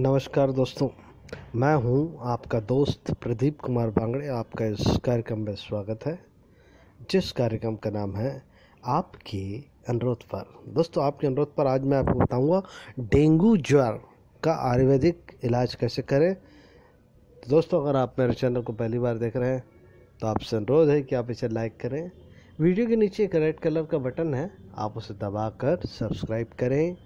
नमस्कार दोस्तों मैं हूं आपका दोस्त प्रदीप कुमार बांगड़े आपका इस कार्यक्रम में स्वागत है जिस कार्यक्रम का नाम है आपके अनुरोध पर दोस्तों आपके अनुरोध पर आज मैं आपको बताऊंगा डेंगू ज्वर का आयुर्वेदिक इलाज कैसे करें तो दोस्तों अगर आप मेरे चैनल को पहली बार देख रहे हैं तो आपसे अनुरोध है कि आप इसे लाइक करें वीडियो के नीचे एक रेड कलर का बटन है आप उसे दबा कर सब्सक्राइब करें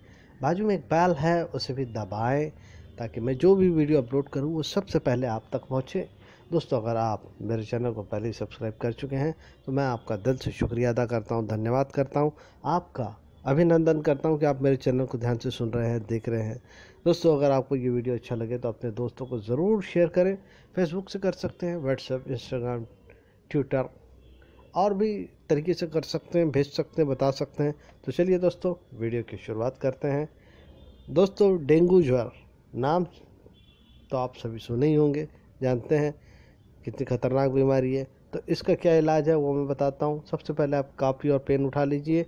बाजू में एक बैल है उसे भी दबाएं ताकि मैं जो भी वीडियो अपलोड करूँ वो सबसे पहले आप तक पहुँचे दोस्तों अगर आप मेरे चैनल को पहले ही सब्सक्राइब कर चुके हैं तो मैं आपका दिल से शुक्रिया अदा करता हूँ धन्यवाद करता हूँ आपका अभिनंदन करता हूँ कि आप मेरे चैनल को ध्यान से सुन रहे हैं देख रहे हैं दोस्तों अगर आपको ये वीडियो अच्छा लगे तो अपने दोस्तों को ज़रूर शेयर करें फेसबुक से कर सकते हैं व्हाट्सएप इंस्टाग्राम ट्विटर और भी तरीके से कर सकते हैं भेज सकते हैं बता सकते हैं तो चलिए दोस्तों वीडियो की शुरुआत करते हैं दोस्तों डेंगू ज्वर नाम तो आप सभी सुने ही होंगे जानते हैं कितनी खतरनाक बीमारी है तो इसका क्या इलाज है वो मैं बताता हूँ सबसे पहले आप कापी और पेन उठा लीजिए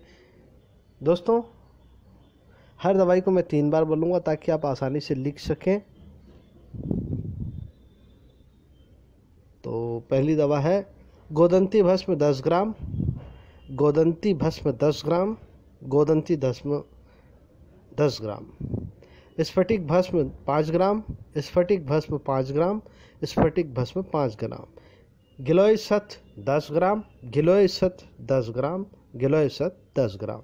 दोस्तों हर दवाई को मैं तीन बार बोलूँगा ताकि आप आसानी से लिख सकें तो पहली दवा है गोदंती भस्म दस ग्राम गोदंती भस्म दस ग्राम गोदंती भस्म दस ग्राम स्फटिक भस्म पाँच ग्राम स्फटिक भस्म पाँच ग्राम स्फटिक भस्म पाँच ग्राम गिलोय सत दस ग्राम गिलोय सत दस ग्राम गिलोय सत दस ग्राम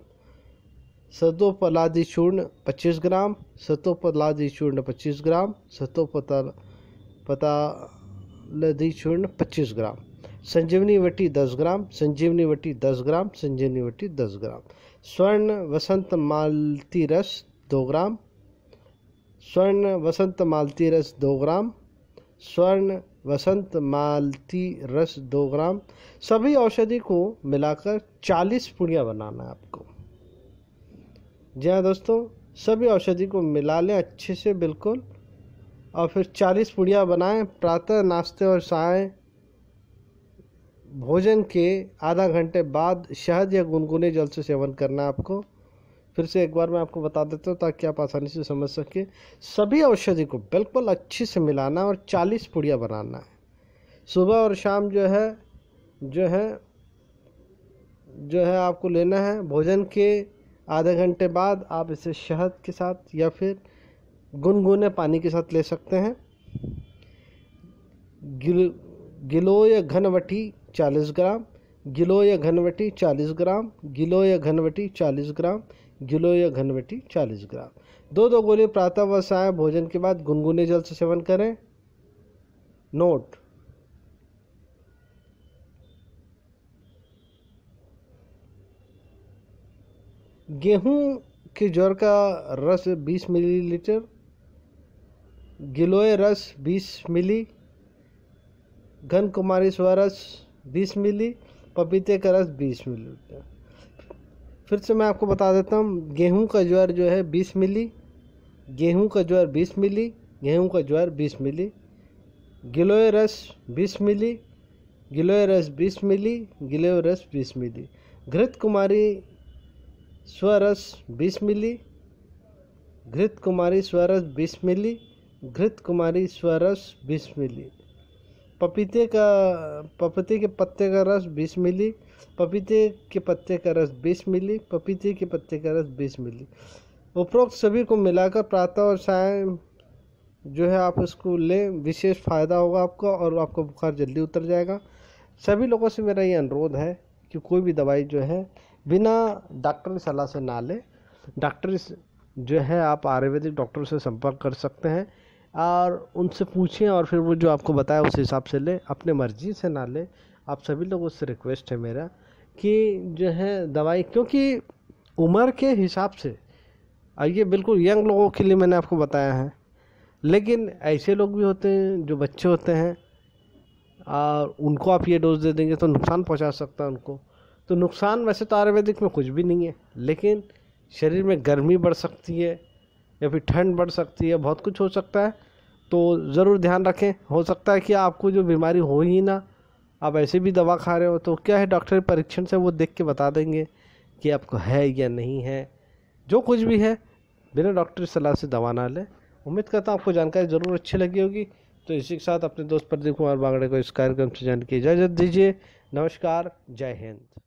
सतोपलादी चूर्ण पच्चीस ग्राम सतोपलादी चूर्ण पच्चीस ग्राम सतोपता पतालदी चूर्ण पच्चीस ग्राम संजीवनी वटी दस ग्राम संजीवनी वटी दस ग्राम संजीवनी वटी दस ग्राम स्वर्ण वसंत मालती रस दो ग्राम स्वर्ण वसंत मालती रस दो ग्राम स्वर्ण वसंत मालती रस दो ग्राम सभी औषधि को मिलाकर चालीस पुड़िया बनाना है आपको जी हाँ दोस्तों सभी औषधि को मिला लें अच्छे से बिल्कुल और फिर चालीस पुड़िया बनाएं प्रातः नाश्ते और साय भोजन के आधा घंटे बाद शहद या गुनगुने जल से सेवन करना है आपको फिर से एक बार मैं आपको बता देता हूँ ताकि आप आसानी से समझ सकें सभी औषधि को बिल्कुल अच्छे से मिलाना और चालीस पुड़िया बनाना है सुबह और शाम जो है जो है जो है आपको लेना है भोजन के आधे घंटे बाद आप इसे शहद के साथ या फिर गुनगुने पानी के साथ ले सकते हैं गिल गिलो या घनवटी 40 ग्राम गिलो या घनवटी 40 ग्राम गिलो या घनवटी 40 ग्राम गिलो या घनवटी चालीस ग्राम दो दो गोली प्रातः व साय भोजन के बाद गुनगुने जल से सेवन करें नोट गेहूं के ज्वर का रस 20 मिलीलीटर गिलोय रस 20 मिली घन कुमारी स्वरस 20 मिली पपीते का रस 20 मिलीलीटर फिर से मैं आपको बता देता हूँ गेहूँ का ज्वार जो है बीस मिली गेहूँ का ज्वार बीस मिली गेहूँ का ज्वार बीस मिली गिलोय रस बीस मिली गिलोय रस बीस मिली गिलोय रस बीस मिली घृत कुमारी स्वरस बीस मिली घृत कुमारी स्वरस बीस मिली घृत कुमारी स्वरस बीस मिली पपीते का पपीते के पत्ते का रस बीस मिली पपीते के पत्ते का रस बीस मिली पपीते के पत्ते का रस बीस मिली उपरोक्त सभी को मिलाकर प्रातः और साय जो है आप इसको लें विशेष फ़ायदा होगा आपको और आपका बुखार जल्दी उतर जाएगा सभी लोगों से मेरा ये अनुरोध है कि कोई भी दवाई जो है बिना डॉक्टर की सलाह से ना लें डॉक्टर जो है आप आयुर्वेदिक डॉक्टर से संपर्क कर सकते हैं और उनसे पूछें और फिर वो जो आपको बताया उस हिसाब से लें अपने मर्ज़ी से ना लें आप सभी लोगों से रिक्वेस्ट है मेरा कि जो है दवाई क्योंकि उम्र के हिसाब से ये बिल्कुल यंग लोगों के लिए मैंने आपको बताया है लेकिन ऐसे लोग भी होते हैं जो बच्चे होते हैं और उनको आप ये डोज दे देंगे तो नुकसान पहुंचा सकता है उनको तो नुकसान वैसे तो आयुर्वेदिक में कुछ भी नहीं है लेकिन शरीर में गर्मी बढ़ सकती है या फिर ठंड बढ़ सकती है बहुत कुछ हो सकता है तो ज़रूर ध्यान रखें हो सकता है कि आपको जो बीमारी हो ही ना आप ऐसे भी दवा खा रहे हो तो क्या है डॉक्टर परीक्षण से वो देख के बता देंगे कि आपको है या नहीं है जो कुछ भी है बिना डॉक्टर सलाह से दवा ना लें उम्मीद करता हूँ आपको जानकारी ज़रूर अच्छी लगी होगी तो इसी के साथ अपने दोस्त प्रदीप कुमार बांगड़े को इस कार्यक्रम से जानकारी की इजाज़त दीजिए नमस्कार जय हिंद